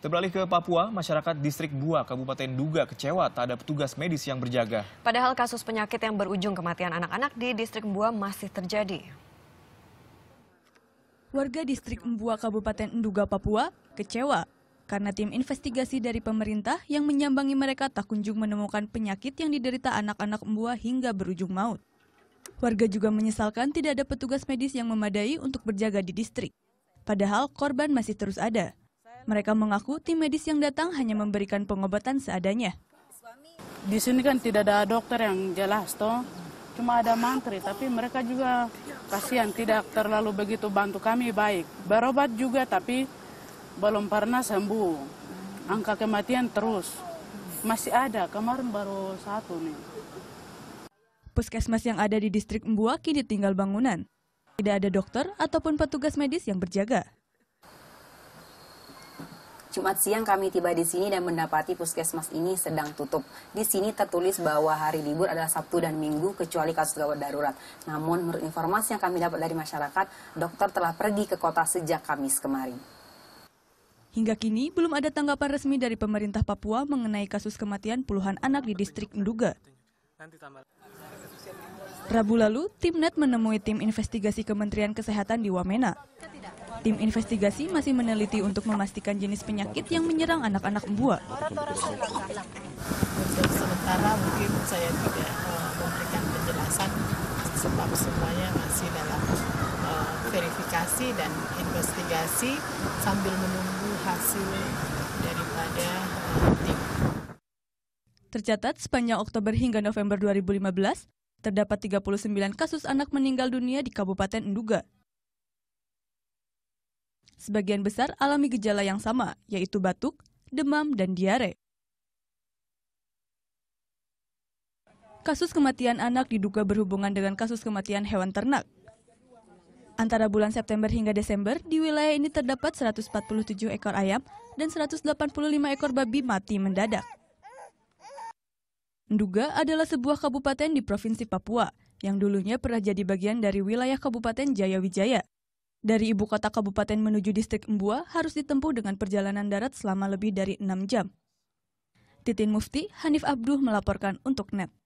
Kita beralih ke Papua, masyarakat distrik Bua, Kabupaten Duga kecewa tak ada petugas medis yang berjaga. Padahal kasus penyakit yang berujung kematian anak-anak di distrik Bua masih terjadi. Warga distrik Mbua Kabupaten Duga Papua kecewa karena tim investigasi dari pemerintah yang menyambangi mereka tak kunjung menemukan penyakit yang diderita anak-anak Mbua hingga berujung maut. Warga juga menyesalkan tidak ada petugas medis yang memadai untuk berjaga di distrik. Padahal korban masih terus ada. Mereka mengaku tim medis yang datang hanya memberikan pengobatan seadanya. Di sini kan tidak ada dokter yang jelas toh, cuma ada mantri, tapi mereka juga kasihan tidak terlalu begitu bantu kami baik. Berobat juga tapi belum pernah sembuh. Angka kematian terus. Masih ada, kemarin baru satu nih. Puskesmas yang ada di distrik Mbua kini tinggal bangunan. Tidak ada dokter ataupun petugas medis yang berjaga. Jumat siang kami tiba di sini dan mendapati puskesmas ini sedang tutup. Di sini tertulis bahwa hari libur adalah Sabtu dan Minggu kecuali kasus gawat darurat. Namun menurut informasi yang kami dapat dari masyarakat, dokter telah pergi ke kota sejak Kamis kemarin. Hingga kini belum ada tanggapan resmi dari pemerintah Papua mengenai kasus kematian puluhan anak di distrik Nduga. Rabu lalu, tim NET menemui tim investigasi Kementerian Kesehatan di Wamena. Tim investigasi masih meneliti untuk memastikan jenis penyakit yang menyerang anak-anak embua. Sementara mungkin saya tidak eh, memberikan penjelasan sebab semuanya masih dalam eh, verifikasi dan investigasi sambil menunggu hasil daripada eh, tim. Tercatat sepanjang Oktober hingga November 2015, terdapat 39 kasus anak meninggal dunia di Kabupaten Nduga. Sebagian besar alami gejala yang sama, yaitu batuk, demam, dan diare. Kasus kematian anak diduga berhubungan dengan kasus kematian hewan ternak. Antara bulan September hingga Desember, di wilayah ini terdapat 147 ekor ayam dan 185 ekor babi mati mendadak. Nduga adalah sebuah kabupaten di Provinsi Papua yang dulunya pernah jadi bagian dari wilayah Kabupaten Jayawijaya. Dari ibu kota kabupaten menuju distrik Embua harus ditempuh dengan perjalanan darat selama lebih dari 6 jam. Titin Mufti, Hanif Abduh melaporkan untuk NET.